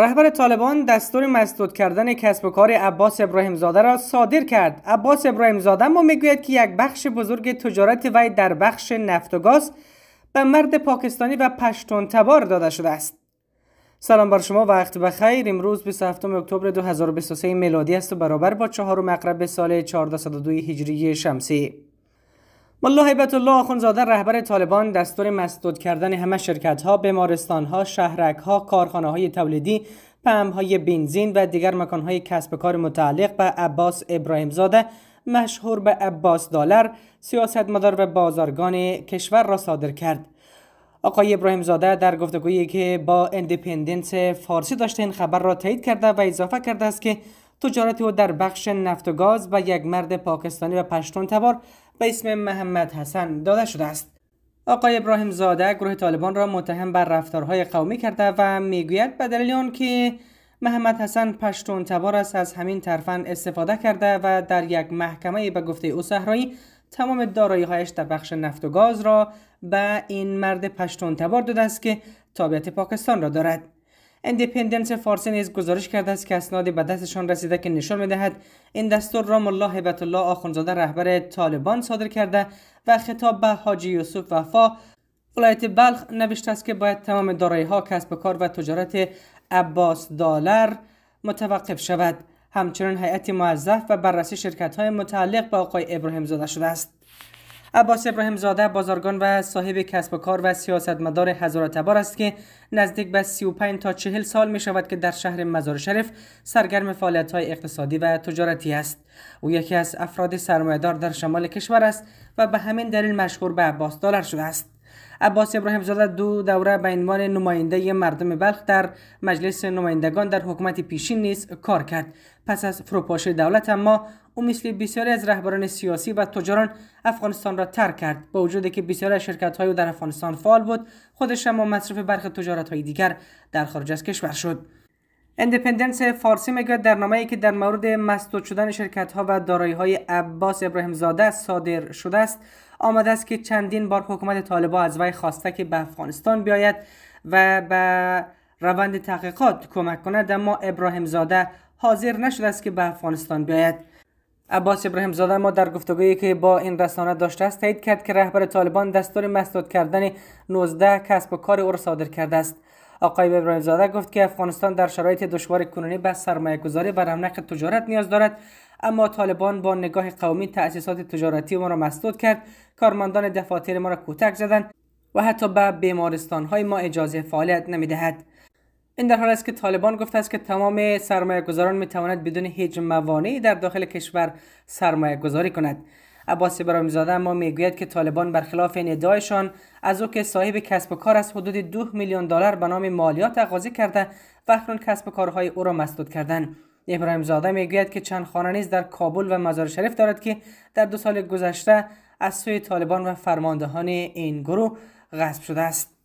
رهبر طالبان دستور مسدود کردن کسب و کار عباس ابراهیم زاده را صادر کرد. عباس ابراهیم زاده اما میگوید که یک بخش بزرگ تجارت وی در بخش نفت و گاز به مرد پاکستانی و پشتون تبار داده شده است. سلام بر شما وقت بخیر امروز 27 اکتبر 2023 میلادی است و برابر با چهارم مقرب سال 1402 هجری شمسی ملا هیبت الله آخونزاده رهبر طالبان دستور مسدود کردن همه شرکت ها، بیمارستان ها، شهرک ها، کارخانه های تولیدی، پم های بنزین و دیگر مکان های کسب کار متعلق به عباس ابراهیم زاده مشهور به عباس دلار سیاستمدار و بازارگان کشور را صادر کرد. آقای ابراهیم زاده در گفتگویی که با اندیپندنس فارسی داشته این خبر را تایید کرده و اضافه کرده است که تجارت او در بخش نفت و گاز و یک مرد پاکستانی و پشتون تبار به اسم محمد حسن داده شده است آقای ابراهیم زاده گروه طالبان را متهم بر رفتارهای قومی کرده و میگوید به دلیل آن که محمد حسن پشتون تبار است از همین ترفند استفاده کرده و در یک محکمه به گفته او صحرایی تمام دارایی هایش در بخش نفت و گاز را به این مرد پشتون تبار داده است که تابعیت پاکستان را دارد اندیپندنس فارسی نیز گزارش کرده است که اسنادی به دستشان رسیده که نشان میدهد این دستور رام الله هبت الله آخونزاده رهبر طالبان صادر کرده و خطاب به حاجی یوسف وفا ولایت بلخ نوشته است که باید تمام دارایی ها کسب کار و تجارت عباس دالر متوقف شود همچنین هیئت موظف و بررسی شرکت های متعلق به آقای ابراهیم زاده شده است عباس ابراهیم زاده بازارگان و صاحب کسب و کار و سیاستمدار هزاره تبار است که نزدیک به 35 تا 40 سال می شود که در شهر مزار شریف سرگرم فعالیت های اقتصادی و تجارتی است او یکی از افراد دار در شمال کشور است و به همین دلیل مشهور به عباس دلار شده است عباس ابراهیم زاده دو دوره به عنوان نماینده مردم بلخ در مجلس نمایندگان در حکومت پیشین نیز کار کرد پس از فروپاشی دولت اما او مثل بسیاری از رهبران سیاسی و تجاران افغانستان را ترک کرد با وجود که بسیاری از شرکت های او در افغانستان فعال بود خودش اما مصرف برخ تجارت های دیگر در خارج از کشور شد اندپندنس فارسی میگوید در ای که در مورد مسدود شدن شرکت و دارایی های عباس ابراهیم زاده صادر شده است آمده است که چندین بار حکومت طالبان از وی خواسته که به افغانستان بیاید و به روند تحقیقات کمک کند اما ابراهیم زاده حاضر نشده است که به افغانستان بیاید عباس ابراهیم زاده ما در گفتگویی که با این رسانه داشته است تایید کرد که رهبر طالبان دستور مسدود کردن 19 کسب و کار او را صادر کرده است آقای ابراهیم گفت که افغانستان در شرایط دشوار کنونی به سرمایه گذاری بر رونق تجارت نیاز دارد اما طالبان با نگاه قومی تأسیسات تجارتی ما را مسدود کرد کارمندان دفاتر ما را کوتک زدند و حتی به بیمارستان های ما اجازه فعالیت نمیدهد این در حال است که طالبان گفته است که تمام سرمایه گذاران می تواند بدون هیچ موانعی در داخل کشور سرمایه گذاری کند عباس برامیزاده اما میگوید که طالبان برخلاف این ادعایشان از او که صاحب کسب و کار از حدود دو میلیون دلار به نام مالیات تقاضا کرده و اکنون کسب و کارهای او را مسدود کردند ابراهیم زاده میگوید که چند خانه نیز در کابل و مزار شریف دارد که در دو سال گذشته از سوی طالبان و فرماندهان این گروه غصب شده است